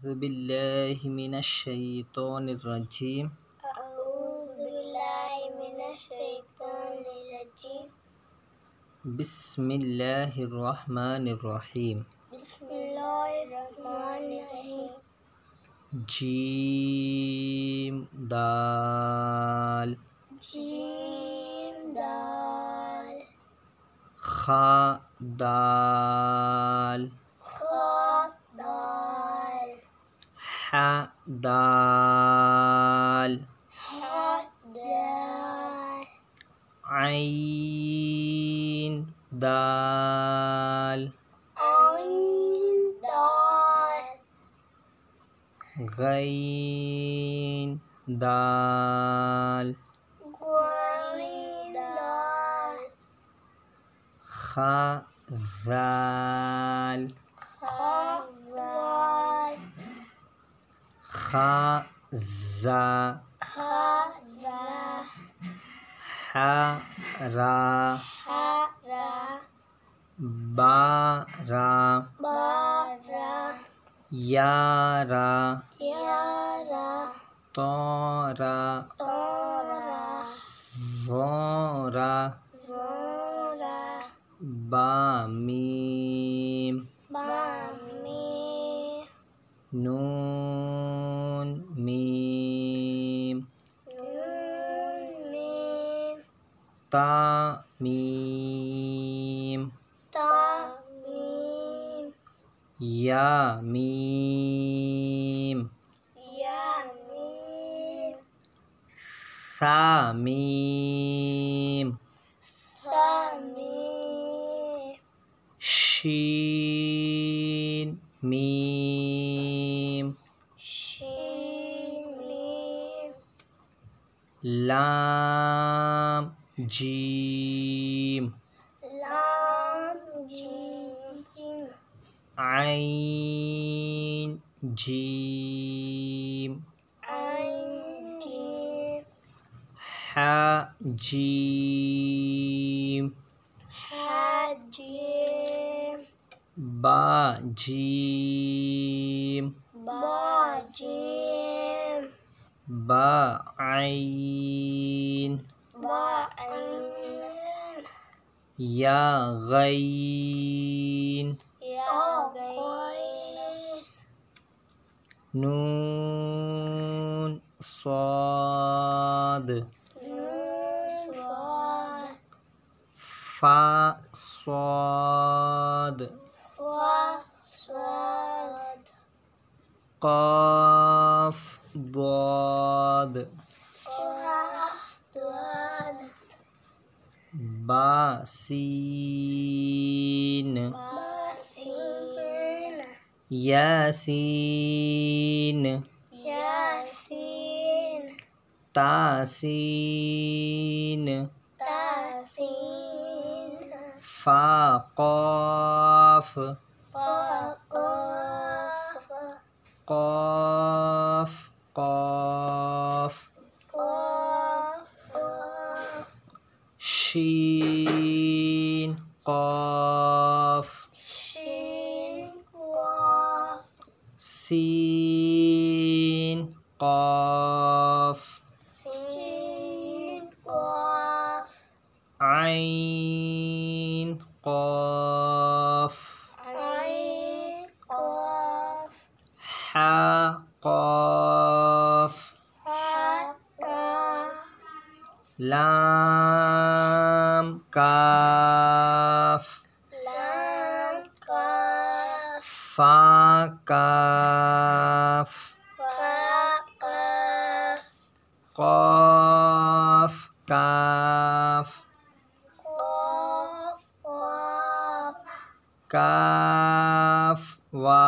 أعوذ بالله من الشيطان الرجيم أعوذ بالله من الشيطان الرجيم بسم الله الرحمن الرحيم بسم الله الرحمن الرحيم جيم دال جيم دال خا دال حضال حدال عين دال عين دال غين دال غين دال خذال खा खाजा बारा बारा यारा यारा तोरा तोरा वोरा वोरा बामी Ta mim. Ta mim. Ya mim. Ya mim. Sa mim. Sa mim. Shin mim. Shin mim. جيم لام جيم عين جيم عين جيم حاء جيم حاء جيم باء جيم باء جيم باء عين يا غين يا غين نون صاد نون صاد فا صاد فا صاد قاف ضاد Basin. Basin. Yasin. Yasin. Tasin. Tasin. Faqaf. Faqaf. Qaf. Qaf. Shin Qaf Shin Qaf Sin Qaf Sin Qaf Ain Qaf Ain Qaf Ha Qaf Ha Qaf Lam kaf lam kaf fa kaf fa kaf qaf kaf qaf qaf kaf wa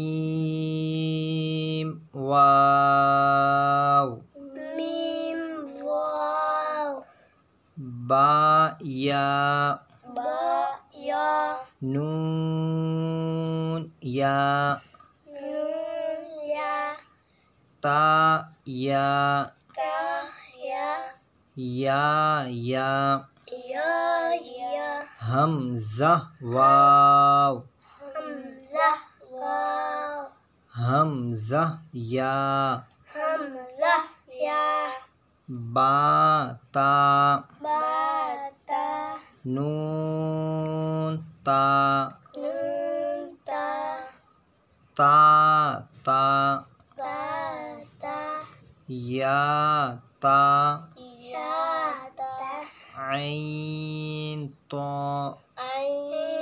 Mim Waw Mim Waw Ba Ya Ba Ya Nun Ya Nun Ya Ta Ya Ta Ya Ya Ya Ya Ya Hamzah Waw Hamza ya Bata Bata ta ta Ta ta Ta ta Ya ta Ya ta Ain to Ain